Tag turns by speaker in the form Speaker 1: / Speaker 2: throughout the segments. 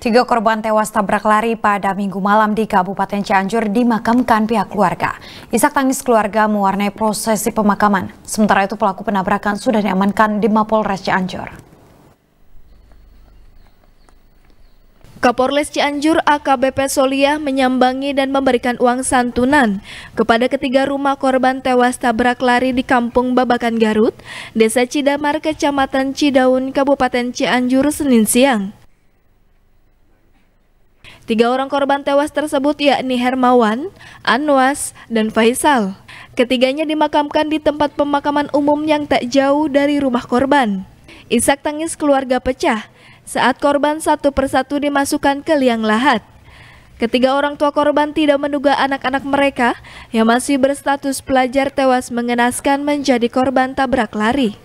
Speaker 1: Tiga korban tewas tabrak lari pada minggu malam di Kabupaten Cianjur dimakamkan pihak keluarga. Isak tangis keluarga mewarnai prosesi pemakaman. Sementara itu pelaku penabrakan sudah diamankan di Mapolres Cianjur.
Speaker 2: Kapolres Cianjur AKBP Soliah menyambangi dan memberikan uang santunan kepada ketiga rumah korban tewas tabrak lari di Kampung Babakan Garut, Desa Cidamar, Kecamatan Cidaun, Kabupaten Cianjur, Senin siang. Tiga orang korban tewas tersebut yakni Hermawan, Anwas, dan Faisal. Ketiganya dimakamkan di tempat pemakaman umum yang tak jauh dari rumah korban. Isak tangis keluarga pecah saat korban satu persatu dimasukkan ke liang lahat. Ketiga orang tua korban tidak menduga anak-anak mereka yang masih berstatus pelajar tewas mengenaskan menjadi korban tabrak lari.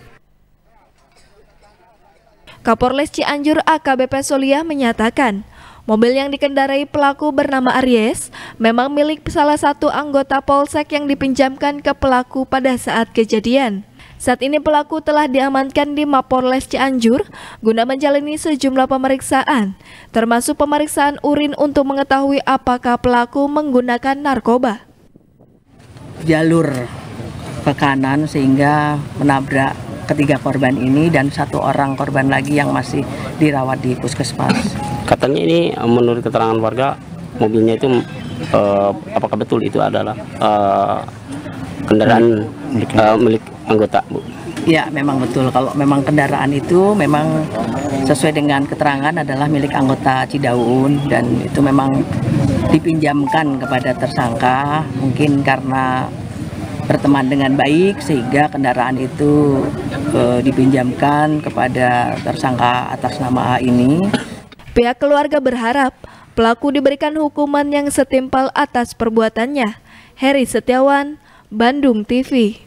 Speaker 2: Kapolres Cianjur AKBP Soliah menyatakan, Mobil yang dikendarai pelaku bernama Aries memang milik salah satu anggota polsek yang dipinjamkan ke pelaku pada saat kejadian. Saat ini pelaku telah diamankan di Mapolres Cianjur guna menjalani sejumlah pemeriksaan, termasuk pemeriksaan urin untuk mengetahui apakah pelaku menggunakan narkoba.
Speaker 3: Jalur ke kanan sehingga menabrak ketiga korban ini dan satu orang korban lagi yang masih dirawat di puskesmas
Speaker 4: katanya ini eh, menurut keterangan warga mobilnya itu uh, apakah betul itu adalah uh, kendaraan milik, uh, milik anggota bu? Ya
Speaker 3: memang betul kalau memang kendaraan itu memang sesuai dengan keterangan adalah milik anggota Cidaun dan itu memang dipinjamkan kepada tersangka mungkin karena berteman dengan baik sehingga kendaraan itu e, dipinjamkan kepada tersangka atas nama A ini
Speaker 2: Pihak keluarga berharap pelaku diberikan hukuman yang setimpal atas perbuatannya. Heri Setiawan, Bandung TV.